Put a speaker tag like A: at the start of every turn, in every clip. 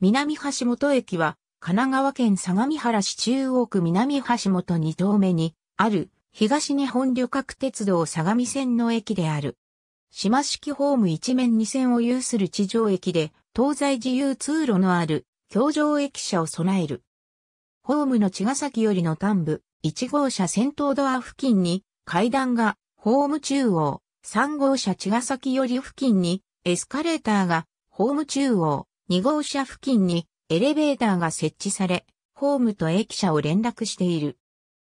A: 南橋本駅は、神奈川県相模原市中央区南橋本2丁目に、ある、東日本旅客鉄道相模線の駅である。島式ホーム一面2線を有する地上駅で、東西自由通路のある、橋上駅舎を備える。ホームの茅ヶ崎よりの端部、1号車先頭ドア付近に、階段が、ホーム中央、3号車茅ヶ崎より付近に、エスカレーターが、ホーム中央、2号車付近にエレベーターが設置され、ホームと駅舎を連絡している。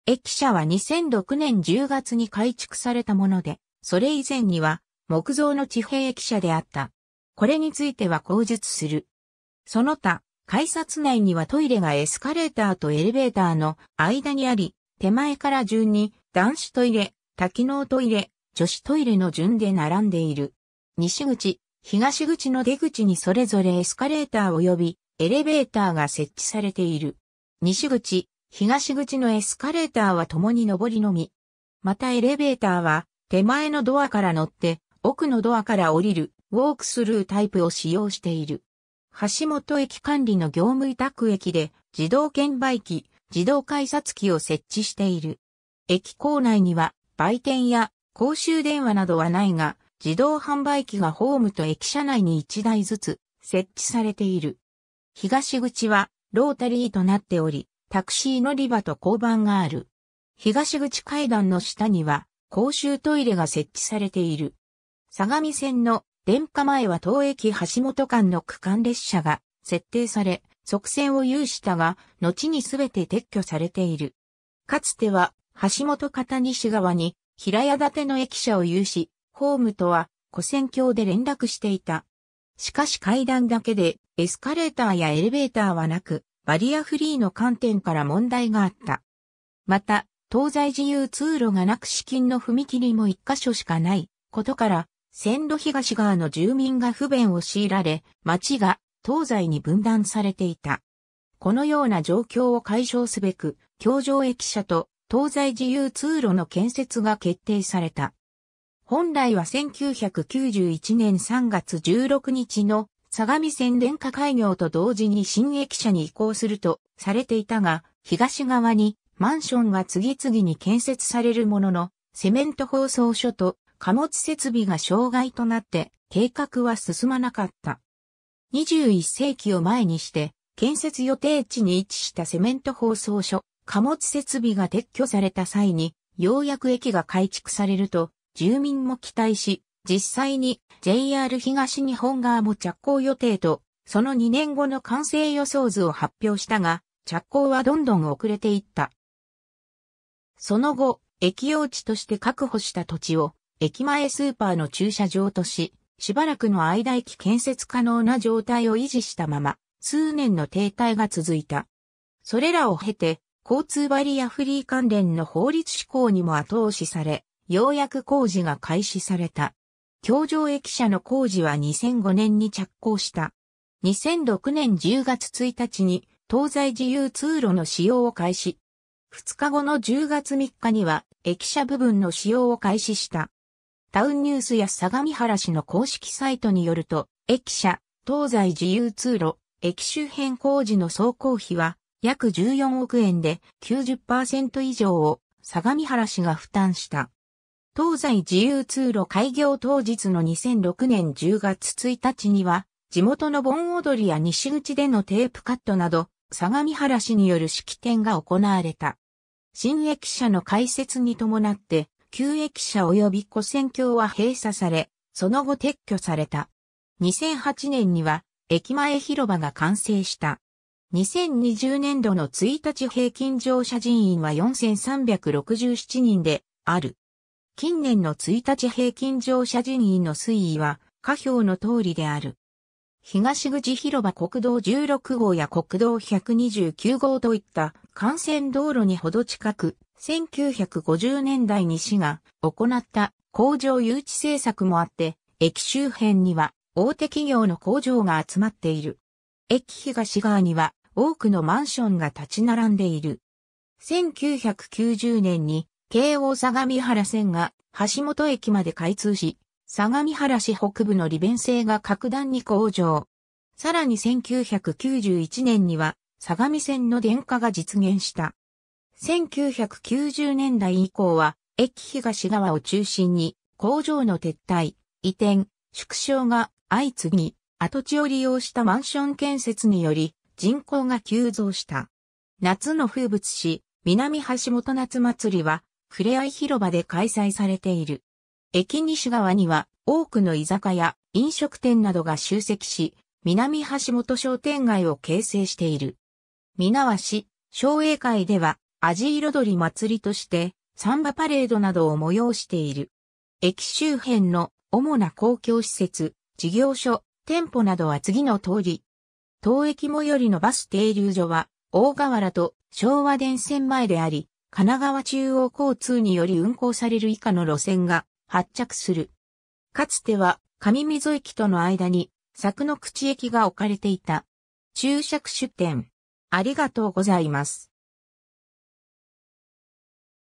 A: 駅舎は2006年10月に改築されたもので、それ以前には木造の地平駅舎であった。これについては口述する。その他、改札内にはトイレがエスカレーターとエレベーターの間にあり、手前から順に男子トイレ、多機能トイレ、女子トイレの順で並んでいる。西口、東口の出口にそれぞれエスカレーター及びエレベーターが設置されている。西口、東口のエスカレーターは共に上りのみ。またエレベーターは手前のドアから乗って奥のドアから降りるウォークスルータイプを使用している。橋本駅管理の業務委託駅で自動券売機、自動改札機を設置している。駅構内には売店や公衆電話などはないが、自動販売機がホームと駅舎内に1台ずつ設置されている。東口はロータリーとなっており、タクシー乗り場と交番がある。東口階段の下には公衆トイレが設置されている。相模線の電化前は東駅橋本間の区間列車が設定され、側線を有したが、後にすべて撤去されている。かつては、橋本片西側に、平屋建ての駅舎を有し、ホームとは古戦橋で連絡していた。しかし階段だけでエスカレーターやエレベーターはなく、バリアフリーの観点から問題があった。また、東西自由通路がなく資金の踏切も一箇所しかないことから、線路東側の住民が不便を強いられ、町が東西に分断されていた。このような状況を解消すべく、京上駅舎と東西自由通路の建設が決定された。本来は1991年3月16日の相模線電化開業と同時に新駅舎に移行するとされていたが、東側にマンションが次々に建設されるものの、セメント放送所と貨物設備が障害となって計画は進まなかった。21世紀を前にして、建設予定地に位置したセメント放送所、貨物設備が撤去された際に、ようやく駅が改築されると、住民も期待し、実際に JR 東日本側も着工予定と、その2年後の完成予想図を発表したが、着工はどんどん遅れていった。その後、駅用地として確保した土地を、駅前スーパーの駐車場とし、しばらくの間駅建設可能な状態を維持したまま、数年の停滞が続いた。それらを経て、交通バリアフリー関連の法律施行にも後押しされ、ようやく工事が開始された。橋上駅舎の工事は2005年に着工した。2006年10月1日に東西自由通路の使用を開始。2日後の10月3日には駅舎部分の使用を開始した。タウンニュースや相模原市の公式サイトによると、駅舎、東西自由通路、駅周辺工事の総工費は約14億円で90%以上を相模原市が負担した。東西自由通路開業当日の2006年10月1日には、地元の盆踊りや西口でのテープカットなど、相模原市による式典が行われた。新駅舎の開設に伴って、旧駅舎及び古線橋は閉鎖され、その後撤去された。2008年には、駅前広場が完成した。2020年度の1日平均乗車人員は4367人である。近年の1日平均乗車人員の推移は、下表の通りである。東口広場国道16号や国道129号といった幹線道路にほど近く、1950年代に市が行った工場誘致政策もあって、駅周辺には大手企業の工場が集まっている。駅東側には多くのマンションが立ち並んでいる。1990年に京王相模原線が橋本駅まで開通し、相模原市北部の利便性が格段に向上。さらに1991年には相模線の電化が実現した。1990年代以降は駅東側を中心に工場の撤退、移転、縮小が相次ぎ、跡地を利用したマンション建設により人口が急増した。夏の風物詩、南橋本夏祭りはふれあい広場で開催されている。駅西側には多くの居酒屋、飲食店などが集積し、南橋本商店街を形成している。皆和し、商栄会では、味彩り祭りとして、サンバパレードなどを催している。駅周辺の主な公共施設、事業所、店舗などは次の通り。当駅最寄りのバス停留所は、大河原と昭和電線前であり、神奈川中央交通により運行される以下の路線が発着する。かつては上溝駅との間に柵の口駅が置かれていた。注釈出店。ありがとうございます。